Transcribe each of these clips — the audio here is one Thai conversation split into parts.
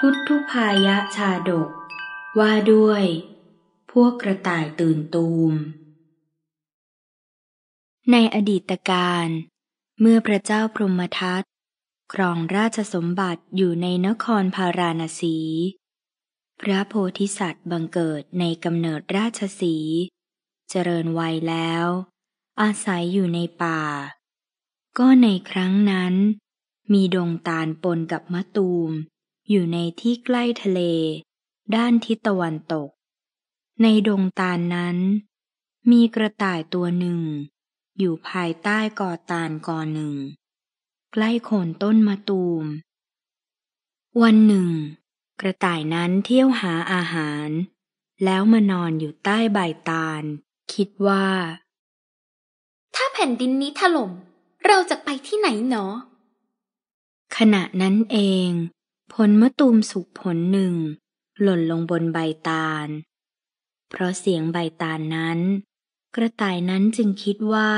ทุตทุพายะชาดกว่าด้วย พวกกระต่ายตื่นตูม ในอดีตการ เมื่อพระเจ้าพรหมทัตครองราชสมบัติอยู่ในนครพาราณสี พระโพธิสัตว์บังเกิดในกำเนิดราชสี เจริญวัยแล้ว อาศัยอยู่ในป่า ก็ในครั้งนั้นมีดงตาลปนกับมะตูมอยู่ในที่ใกล้ทะเล ด้านทิศตะวันตก ในดงตาลนั้น มีกระต่ายตัวหนึ่ง อยู่ภายใต้กอตาลกอหนึ่ง ใกล้โคนต้นมะตูม วันหนึ่ง กระต่ายนั้นเที่ยวหาอาหาร แล้วมานอนอยู่ใต้ใบตาล คิดว่า ถ้าแผ่นดินนี้ถล่มเราจะไปที่ไหนหนอ ขณะนั้นเองผลมะตูมสุกผลหนึ่ง หล่นลงบนใบตาล เพราะเสียงใบตาลนั้น กระต่ายนั้นจึงคิดว่า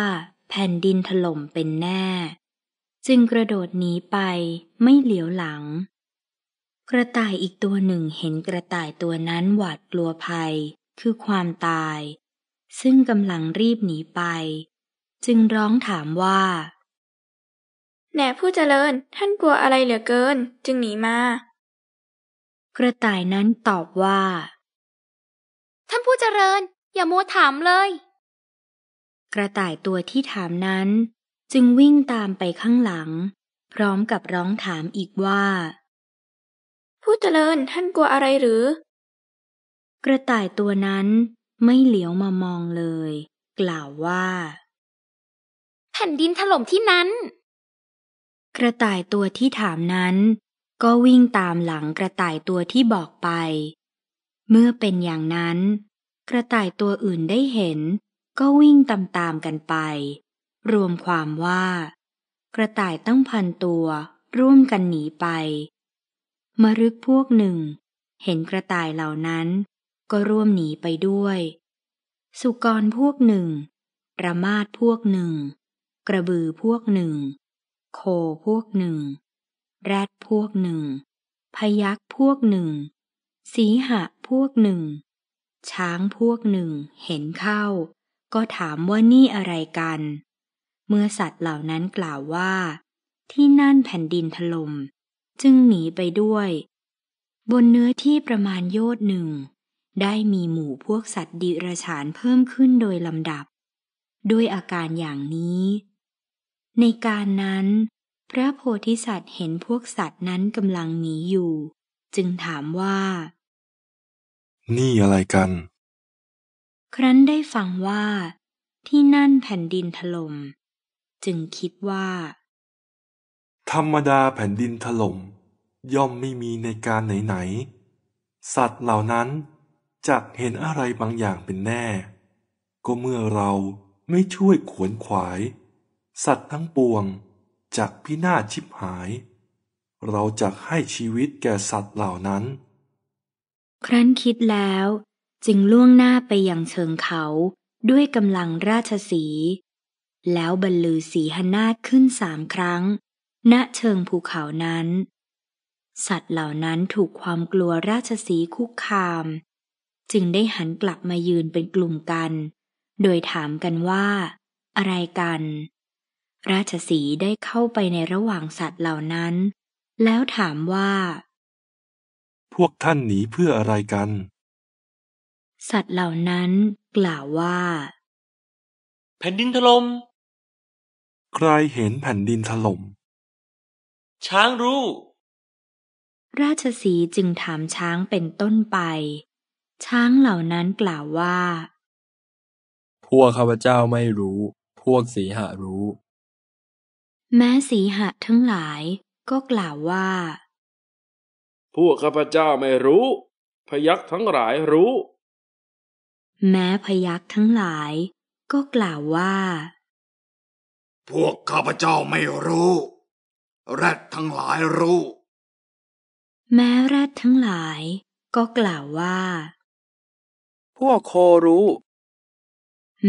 แผ่นดินถล่มเป็นแน่ จึงกระโดดหนีไปไม่เหลียวหลัง กระต่ายอีกตัวหนึ่งเห็นกระต่ายตัวนั้นหวาดกลัวภัยคือความตาย ซึ่งกำลังรีบหนีไป จึงร้องถามว่าแหน่ผู้เจริญ ท่านกลัวอะไรเหลือเกิน จึงหนีมา กระต่ายนั้นตอบว่า ท่านผู้เจริญ อย่ามัวถามเลย กระต่ายตัวที่ถามนั้น จึงวิ่งตามไปข้างหลังพร้อมกับร้องถามอีกว่า ผู้เจริญท่านกลัวอะไรหรือ กระต่ายตัวนั้นไม่เหลียวมามองเลย กล่าวว่าแผ่นดินถล่มที่นั้นกระต่ายตัวที่ถามนั้น ก็วิ่งตามหลังกระต่ายตัวที่บอกไป เมื่อเป็นอย่างนั้น กระต่ายตัวอื่นได้เห็นก็วิ่งตามตามกันไป รวมความว่า กระต่ายตั้งพันตัวร่วมกันหนีไปมรึกพวกหนึ่ง เห็นกระต่ายเหล่านั้น ก็ร่วมหนีไปด้วย สุกร พวกหนึ่งระมาดพวกหนึ่ง กระบือพวกหนึ่งโคพวกหนึ่งแรดพวกหนึ่งพยักพวกหนึ่งสีหะพวกหนึ่งช้างพวกหนึ่งเห็นเข้า ก็ถามว่านี่อะไรกัน เมื่อสัตว์เหล่านั้นกล่าวว่า ที่นั่นแผ่นดินถลม่มจึงหนีไปด้วย บนเนื้อที่ประมาณโยดหนึ่งได้มีหมู่พวกสัตว์ดิรฉานเพิ่มขึ้นโดยลำดับ ด้วยอาการอย่างนี้ในการนั้น พระโพธิสัตว์เห็นพวกสัตว์นั้นกำลังหนีอยู่ จึงถามว่า นี่อะไรกัน ครั้นได้ฟังว่าที่นั่นแผ่นดินถลม่มจึงคิดว่า ธรรมดาแผ่นดินถลม่มย่อมไม่มีในการไหนๆสัตว์เหล่านั้นจักเห็นอะไรบางอย่างเป็นแน่ ก็เมื่อเราไม่ช่วยขวนขวายสัตว์ทั้งปวงจากพินาศชิบหาย เราจะให้ชีวิตแก่สัตว์เหล่านั้น ครั้นคิดแล้วจึงล่วงหน้าไปอย่างเชิงเขาด้วยกำลังราชสี แล้วบรรลือสีหนาขึ้นสามครั้งณเชิงภูเขานั้น สัตว์เหล่านั้นถูกความกลัวราชสีคุกคาม จึงได้หันกลับมายืนเป็นกลุ่มกัน โดยถามกันว่า อะไรกันราชสีได้เข้าไปในระหว่างสัตว์เหล่านั้น แล้วถามว่า พวกท่านหนีเพื่ออะไรกัน สัตว์เหล่านั้นกล่าวว่า แผ่นดินถลม่มใครเห็นแผ่นดินถลม่มช้างรู้ ราชสีจึงถามช้างเป็นต้นไป ช้างเหล่านั้นกล่าวว่า พวกข้าพเจ้าไม่รู้ พวกสีหารู้แม้สีหะทั้งหลาย ก็กล่าวว่า พวกข้าพเจ้าไม่รู้ พยักทั้งหลายรู้ แม้พยักทั้งหลาย ก็กล่าวว่า พวกข้าพเจ้าไม่รู้ แรดทั้งหลายรู้ แม้แรดทั้งหลาย ก็กล่าวว่า พวกโครู้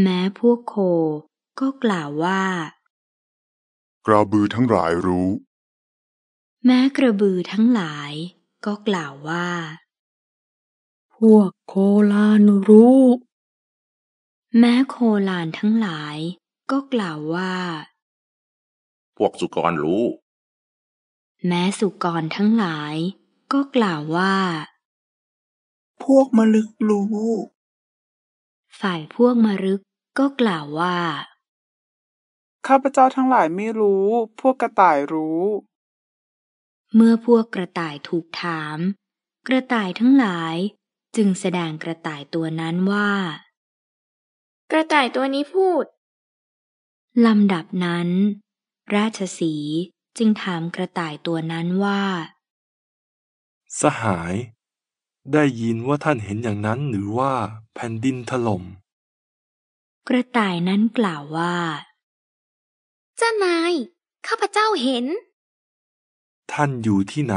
แม้พวกโคก็กล่าวว่าระบือทั้งหลายรู้ แม้กระบือทั้งหลายก็กล่าวว่า พวกโคลานรู้ แม้โคลานทั้งหลายก็กล่าวว่า พวกสุกรรู้ แม้สุกรทั้งหลายก็กล่าวว่า พวกมลึกรู้ ฝ่ายพวกมรึกก็กล่าวว่าข้าพเจ้าทั้งหลายไม่รู้ พวกกระต่ายรู้ เมื่อพวกกระต่ายถูกถาม กระต่ายทั้งหลายจึงแสดงกระต่ายตัวนั้นว่า กระต่ายตัวนี้พูด ลำดับนั้น ราชสีจึงถามกระต่ายตัวนั้นว่า สหาย ได้ยินว่าท่านเห็นอย่างนั้นหรือว่า แผ่นดินถลม่ม กระต่ายนั้นกล่าวว่าเจ้านายข้าพเจ้าเห็น ท่านอยู่ที่ไหน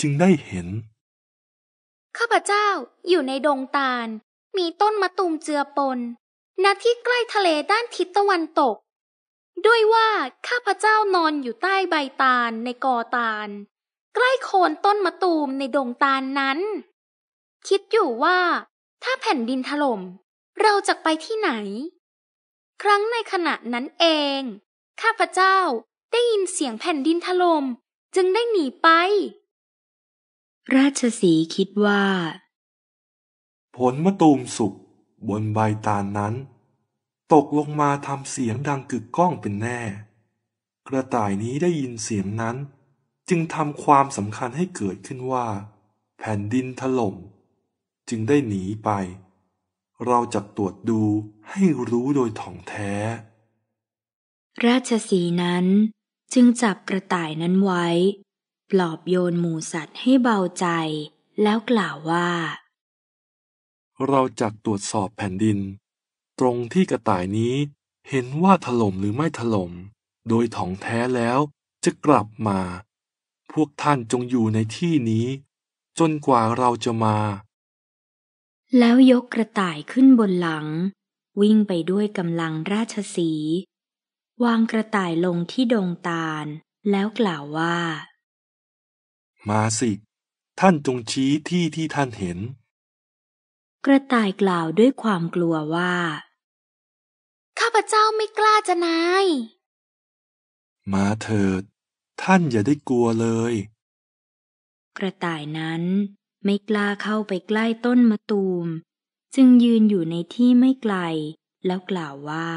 จึงได้เห็น ข้าพเจ้าอยู่ในดงตาลมีต้นมะตูมเจือปน ณที่ใกล้ทะเลด้านทิศตะวันตก ด้วยว่าข้าพเจ้านอนอยู่ใต้ใบตาลในกอตาล ใกล้โคนต้นมะตูมในดงตาลนนั้น คิดอยู่ว่า ถ้าแผ่นดินถล่มเราจะไปที่ไหน ครั้งในขณะนั้นเองข้าพเจ้าได้ยินเสียงแผ่นดินถลม่มจึงได้หนีไป ราชสีคิดว่า ผลมะตูมสุกบนใบตาลนั้น ตกลงมาทำเสียงดังกึกก้องเป็นแน่ กระต่ายนี้ได้ยินเสียงนั้น จึงทำความสำคัญให้เกิดขึ้นว่าแผ่นดินถล่มจึงได้หนีไป เราจะตรวจดูให้รู้โดยถ่องแท้ราชสีนั้นจึงจับกระต่ายนั้นไว้ ปลอบโยนหมูสัตว์ให้เบาใจ แล้วกล่าวว่า เราจักตรวจสอบแผ่นดิน ตรงที่กระต่ายนี้เห็นว่าถล่มหรือไม่ถล่มโดยถ่องแท้แล้วจะกลับมา พวกท่านจงอยู่ในที่นี้ จนกว่าเราจะมา แล้วยกกระต่ายขึ้นบนหลัง วิ่งไปด้วยกำลังราชสีวางกระต่ายลงที่ดงตาล แล้วกล่าวว่า มาสิ ท่านจงชี้ที่ที่ท่านเห็น กระต่ายกล่าวด้วยความกลัวว่า ข้าพเจ้าไม่กล้าจะนาย มาเถิด ท่านอย่าได้กลัวเลย กระต่ายนั้น ไม่กล้าเข้าไปใกล้ต้นมะตูม จึงยืนอยู่ในที่ไม่ไกล แล้วกล่าวว่า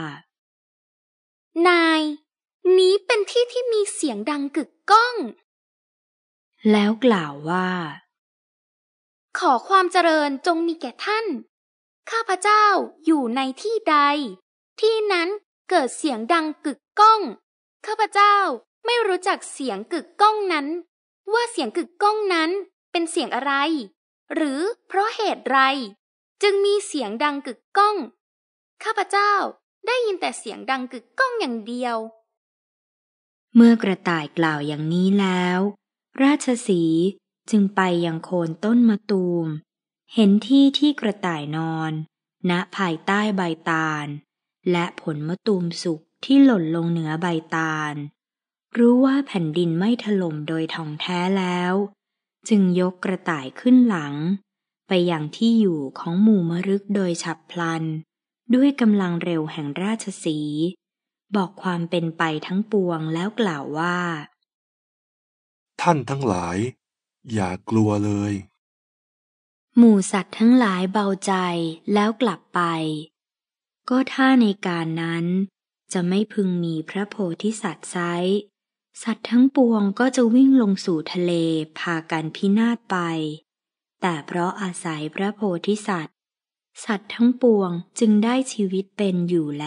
นาย นี้เป็นที่ที่มีเสียงดังกึกก้อง แล้วกล่าวว่า ขอความเจริญจงมีแก่ท่าน ข้าพเจ้าอยู่ในที่ใด ที่นั้นเกิดเสียงดังกึกก้อง ข้าพเจ้าไม่รู้จักเสียงกึกก้องนั้น ว่าเสียงกึกก้องนั้นเป็นเสียงอะไร หรือเพราะเหตุไรจึงมีเสียงดังกึกก้อง ข้าพเจ้าได้ยินแต่เสียงดังกึกก้องอย่างเดียว เมื่อกระต่ายกล่าวอย่างนี้แล้ว ราชสีจึงไปยังโคนต้นมะตูม เห็นที่ที่กระต่ายนอน ณ ภายใต้ใบตาล และผลมะตูมสุกที่หล่นลงเหนือใบตาล รู้ว่าแผ่นดินไม่ถล่มโดยทองแท้แล้ว จึงยกกระต่ายขึ้นหลังไปยังที่อยู่ของหมู่มรึกโดยฉับพลันด้วยกำลังเร็วแห่งราชสี บอกความเป็นไปทั้งปวงแล้วกล่าวว่า ท่านทั้งหลาย อย่ากลัวเลย หมู่สัตว์ทั้งหลายเบาใจแล้วกลับไป ก็ถ้าในการนั้นจะไม่พึงมีพระโพธิสัตว์ไซสัตว์ทั้งปวงก็จะวิ่งลงสู่ทะเลพากันพินาศไป แต่เพราะอาศัยพระโพธิสัตวสัตว์ทั้งปวงจึงได้ชีวิตเป็นอยู่แล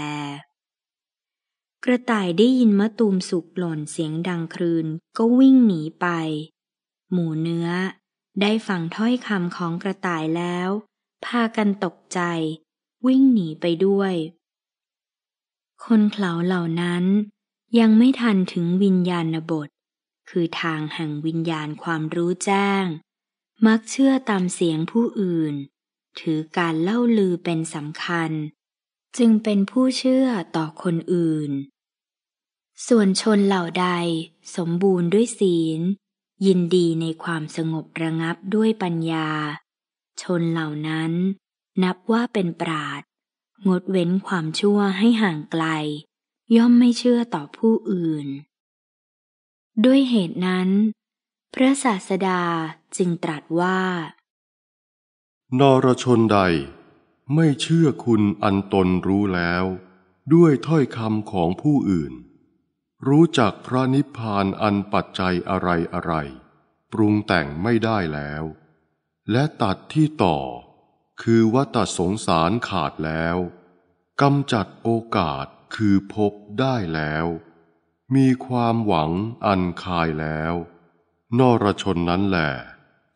กระต่ายได้ยินมะตูมสุกหล่นเสียงดังครืน ก็วิ่งหนีไป หมูเนื้อได้ฟังถ้อยคำของกระต่ายแล้ว พากันตกใจ วิ่งหนีไปด้วย คนเขลาเหล่านั้น ยังไม่ทันถึงวิญญาณบท คือทางแห่งวิญญาณความรู้แจ้ง มักเชื่อตามเสียงผู้อื่นถือการเล่าลือเป็นสำคัญ จึงเป็นผู้เชื่อต่อคนอื่น ส่วนชนเหล่าใดสมบูรณ์ด้วยศีล ยินดีในความสงบระงับด้วยปัญญา ชนเหล่านั้น นับว่าเป็นปราดงดเว้นความชั่วให้ห่างไกล ย่อมไม่เชื่อต่อผู้อื่น ด้วยเหตุนั้น พระศาสดาจึงตรัสว่านรชนใด ไม่เชื่อคุณอันตนรู้แล้ว ด้วยถ้อยคำของผู้อื่น รู้จักพระนิพพานอันปัจจัยอะไรอะไร ปรุงแต่งไม่ได้แล้ว และตัดที่ต่อ คือวัตสงสารขาดแล้วกำจัดโอกาสคือพบได้แล้ว มีความหวังอันคายแล้ว นรชนนั้นแหละ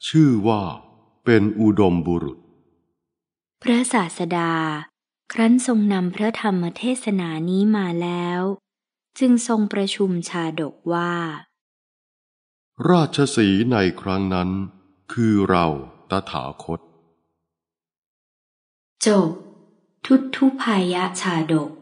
ชื่อว่าเป็นอุดมบุรุษ พระศาสดาครั้นทรงนำพระธรรมเทศนานี้มาแล้ว จึงทรงประชุมชาดกว่า ราชสีในครั้งนั้นคือเราตถาคตจบทุตทุพายะชาดก